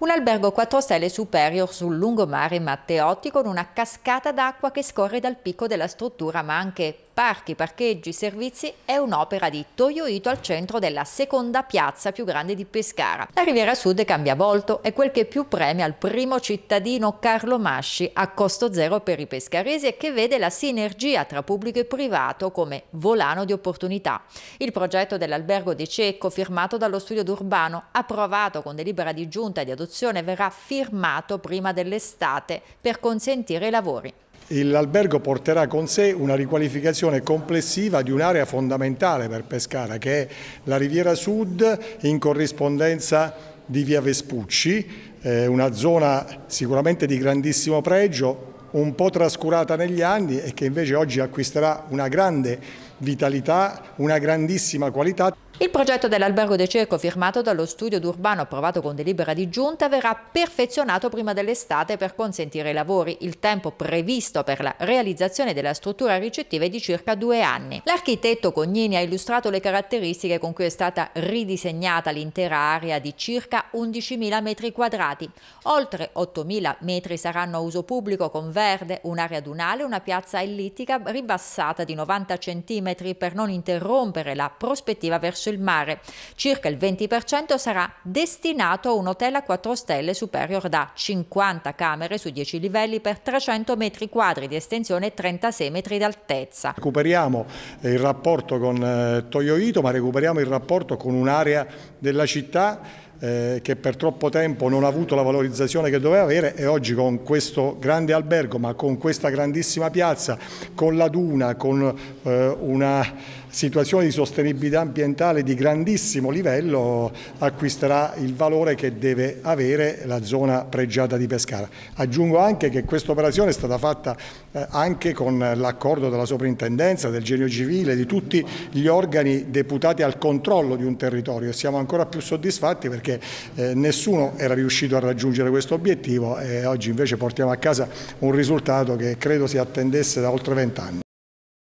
Un albergo 4 stelle superior sul lungomare Matteotti con una cascata d'acqua che scorre dal picco della struttura ma anche parchi, parcheggi, servizi è un'opera di Toyoito al centro della seconda piazza più grande di Pescara. La Riviera Sud cambia volto, è quel che più premia al primo cittadino Carlo Masci a costo zero per i pescaresi e che vede la sinergia tra pubblico e privato come volano di opportunità. Il progetto dell'albergo di Cecco firmato dallo studio d'Urbano, approvato con delibera di giunta di adozione, verrà firmato prima dell'estate per consentire i lavori. L'albergo porterà con sé una riqualificazione complessiva di un'area fondamentale per Pescara che è la Riviera Sud in corrispondenza di via Vespucci, eh, una zona sicuramente di grandissimo pregio, un po' trascurata negli anni e che invece oggi acquisterà una grande vitalità, una grandissima qualità. Il progetto dell'albergo De Cerco firmato dallo studio d'Urbano approvato con delibera di giunta verrà perfezionato prima dell'estate per consentire i lavori. Il tempo previsto per la realizzazione della struttura ricettiva è di circa due anni. L'architetto Cognini ha illustrato le caratteristiche con cui è stata ridisegnata l'intera area di circa 11.000 metri quadrati. Oltre 8.000 metri saranno a uso pubblico con verde, un'area dunale e una piazza ellittica ribassata di 90 cm centimetri per non interrompere la prospettiva verso il mare. Circa il 20% sarà destinato a un hotel a 4 stelle superior da 50 camere su 10 livelli per 300 metri quadri di estensione e 36 metri d'altezza. Recuperiamo eh, il rapporto con eh, Toyoito ma recuperiamo il rapporto con un'area della città eh, che per troppo tempo non ha avuto la valorizzazione che doveva avere e oggi con questo grande albergo, ma con questa grandissima piazza, con la duna, con eh, una situazione di sostenibilità ambientale di grandissimo livello acquisterà il valore che deve avere la zona pregiata di Pescara. Aggiungo anche che questa operazione è stata fatta eh, anche con l'accordo della soprintendenza, del genio civile, di tutti gli organi deputati al controllo di un territorio e siamo ancora più soddisfatti perché perché eh, nessuno era riuscito a raggiungere questo obiettivo e oggi invece portiamo a casa un risultato che credo si attendesse da oltre vent'anni.